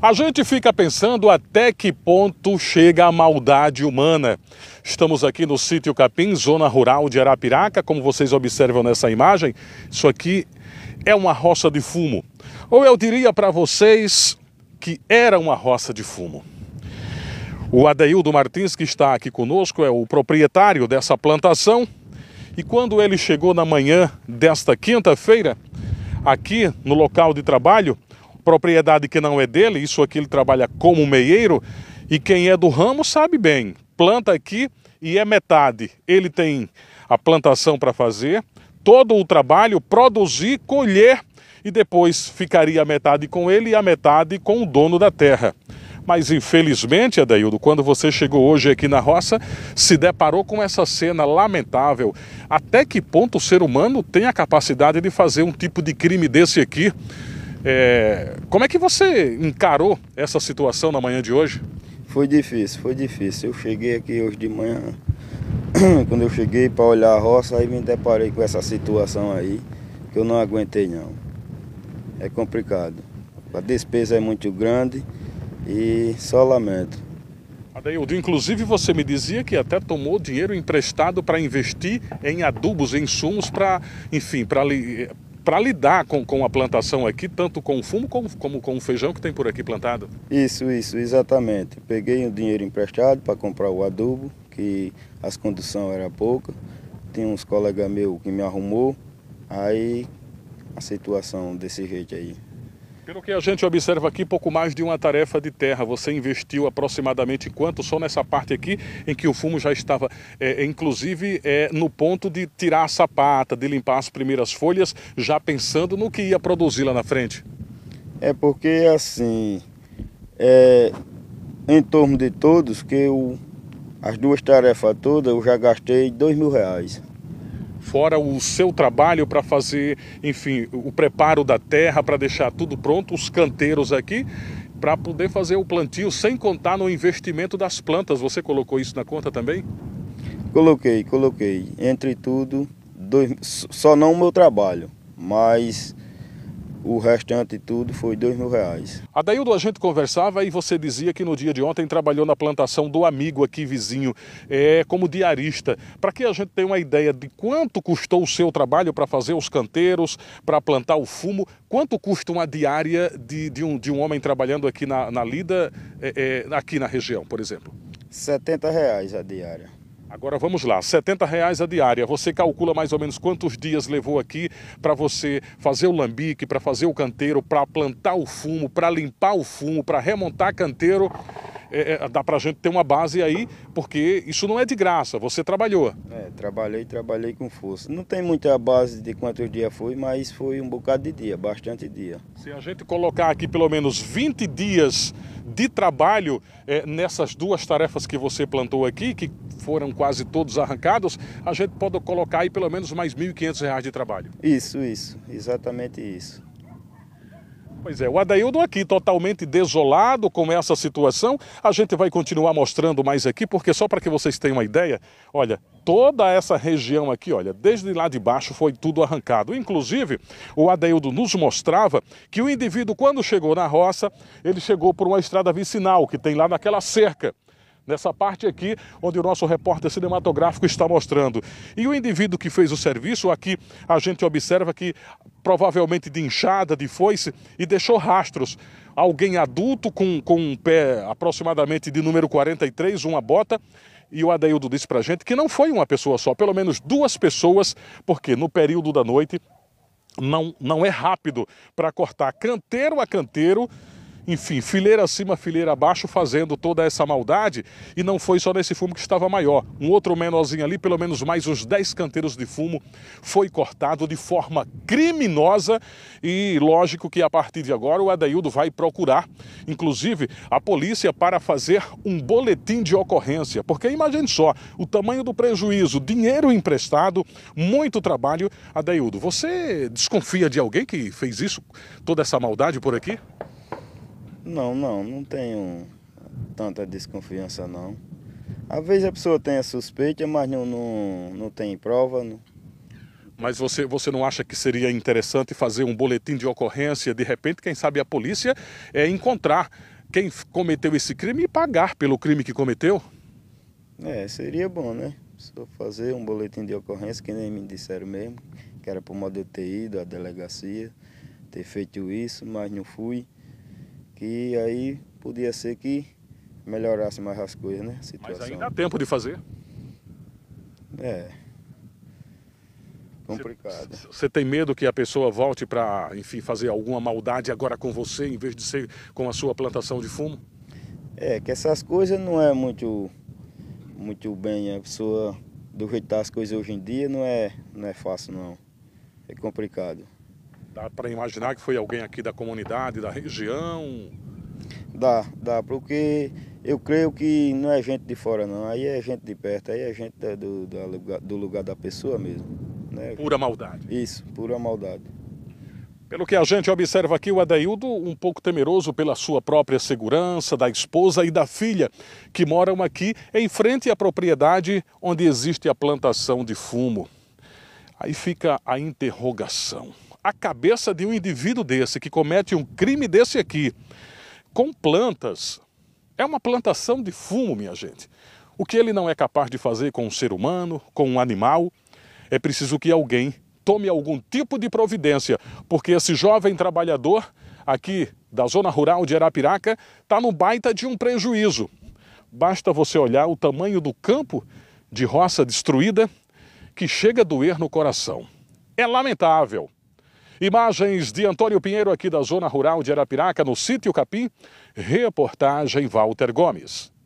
A gente fica pensando até que ponto chega a maldade humana. Estamos aqui no sítio Capim, zona rural de Arapiraca, como vocês observam nessa imagem, isso aqui é uma roça de fumo. Ou eu diria para vocês que era uma roça de fumo. O Adeildo Martins, que está aqui conosco, é o proprietário dessa plantação. E quando ele chegou na manhã desta quinta-feira, aqui no local de trabalho, propriedade que não é dele, isso aqui ele trabalha como meieiro, e quem é do ramo sabe bem, planta aqui e é metade. Ele tem a plantação para fazer, todo o trabalho, produzir, colher e depois ficaria a metade com ele e a metade com o dono da terra. Mas infelizmente, Adaildo, quando você chegou hoje aqui na roça, se deparou com essa cena lamentável. Até que ponto o ser humano tem a capacidade de fazer um tipo de crime desse aqui? É, como é que você encarou essa situação na manhã de hoje? Foi difícil, foi difícil. Eu cheguei aqui hoje de manhã, quando eu cheguei para olhar a roça, aí me deparei com essa situação aí, que eu não aguentei não. É complicado. A despesa é muito grande e só lamento. Adeildo, inclusive você me dizia que até tomou dinheiro emprestado para investir em adubos, em insumos para, enfim, para para lidar com, com a plantação aqui, tanto com o fumo como, como com o feijão que tem por aqui plantado? Isso, isso, exatamente. Peguei o dinheiro emprestado para comprar o adubo, que as condições eram poucas. Tem uns colegas meus que me arrumou, aí a situação desse jeito aí. Pelo que a gente observa aqui, pouco mais de uma tarefa de terra. Você investiu aproximadamente quanto só nessa parte aqui, em que o fumo já estava, é, é, inclusive, é, no ponto de tirar a sapata, de limpar as primeiras folhas, já pensando no que ia produzir lá na frente? É porque, assim, é, em torno de todos, que eu, as duas tarefas todas, eu já gastei dois mil reais fora o seu trabalho para fazer, enfim, o preparo da terra para deixar tudo pronto, os canteiros aqui para poder fazer o plantio, sem contar no investimento das plantas. Você colocou isso na conta também? Coloquei, coloquei. Entre tudo, dois, só não o meu trabalho, mas o restante tudo foi dois mil reais. Adaildo, a gente conversava e você dizia que no dia de ontem trabalhou na plantação do amigo aqui vizinho, é, como diarista. Para que a gente tenha uma ideia de quanto custou o seu trabalho para fazer os canteiros, para plantar o fumo, quanto custa uma diária de, de, um, de um homem trabalhando aqui na, na lida, é, é, aqui na região, por exemplo? R$ 70 reais a diária. Agora vamos lá, R$ 70,00 a diária. Você calcula mais ou menos quantos dias levou aqui para você fazer o lambique, para fazer o canteiro, para plantar o fumo, para limpar o fumo, para remontar canteiro é, é, dá para a gente ter uma base aí, porque isso não é de graça, você trabalhou. É, trabalhei, trabalhei com força. Não tem muita base de quantos dias foi, mas foi um bocado de dia, bastante dia. Se a gente colocar aqui pelo menos 20 dias de trabalho é, nessas duas tarefas que você plantou aqui, que foram quase todos arrancados, a gente pode colocar aí pelo menos mais R$ 1.500 de trabalho. Isso, isso, exatamente isso. Pois é, o Adaildo aqui totalmente desolado com essa situação. A gente vai continuar mostrando mais aqui, porque só para que vocês tenham uma ideia, olha, toda essa região aqui, olha, desde lá de baixo foi tudo arrancado. Inclusive, o Adaildo nos mostrava que o indivíduo, quando chegou na roça, ele chegou por uma estrada vicinal que tem lá naquela cerca nessa parte aqui onde o nosso repórter cinematográfico está mostrando. E o indivíduo que fez o serviço, aqui a gente observa que provavelmente de inchada, de foice, e deixou rastros. Alguém adulto com, com um pé aproximadamente de número 43, uma bota, e o Adeildo disse pra gente que não foi uma pessoa só, pelo menos duas pessoas, porque no período da noite não, não é rápido para cortar canteiro a canteiro enfim, fileira acima, fileira abaixo, fazendo toda essa maldade. E não foi só nesse fumo que estava maior. Um outro menorzinho ali, pelo menos mais uns 10 canteiros de fumo, foi cortado de forma criminosa. E lógico que a partir de agora o Adaildo vai procurar, inclusive, a polícia para fazer um boletim de ocorrência. Porque imagine só, o tamanho do prejuízo, dinheiro emprestado, muito trabalho. Adaildo, você desconfia de alguém que fez isso, toda essa maldade por aqui? Não, não, não tenho tanta desconfiança não. Às vezes a pessoa tem a suspeita, mas não, não, não tem prova. Não. Mas você, você não acha que seria interessante fazer um boletim de ocorrência? De repente, quem sabe a polícia é encontrar quem cometeu esse crime e pagar pelo crime que cometeu? É, seria bom, né? Só fazer um boletim de ocorrência, que nem me disseram mesmo, que era para o eu ter ido à delegacia, ter feito isso, mas não fui que aí podia ser que melhorasse mais as coisas, né? Situação. Mas ainda há tempo de fazer. É. Complicado. Você tem medo que a pessoa volte para, enfim, fazer alguma maldade agora com você, em vez de ser com a sua plantação de fumo? É, que essas coisas não é muito, muito bem. A pessoa, do jeito tá as coisas hoje em dia, não é, não é fácil, não. É complicado. Dá para imaginar que foi alguém aqui da comunidade, da região? Dá, dá, porque eu creio que não é gente de fora não, aí é gente de perto, aí é gente do, do, do lugar da pessoa mesmo. Né? Pura maldade. Isso, pura maldade. Pelo que a gente observa aqui, o Adeildo um pouco temeroso pela sua própria segurança, da esposa e da filha, que moram aqui em frente à propriedade onde existe a plantação de fumo. Aí fica a interrogação a cabeça de um indivíduo desse, que comete um crime desse aqui, com plantas, é uma plantação de fumo, minha gente. O que ele não é capaz de fazer com um ser humano, com um animal, é preciso que alguém tome algum tipo de providência, porque esse jovem trabalhador aqui da zona rural de Arapiraca está no baita de um prejuízo. Basta você olhar o tamanho do campo de roça destruída que chega a doer no coração. É lamentável. Imagens de Antônio Pinheiro aqui da zona rural de Arapiraca, no sítio Capim. Reportagem Walter Gomes.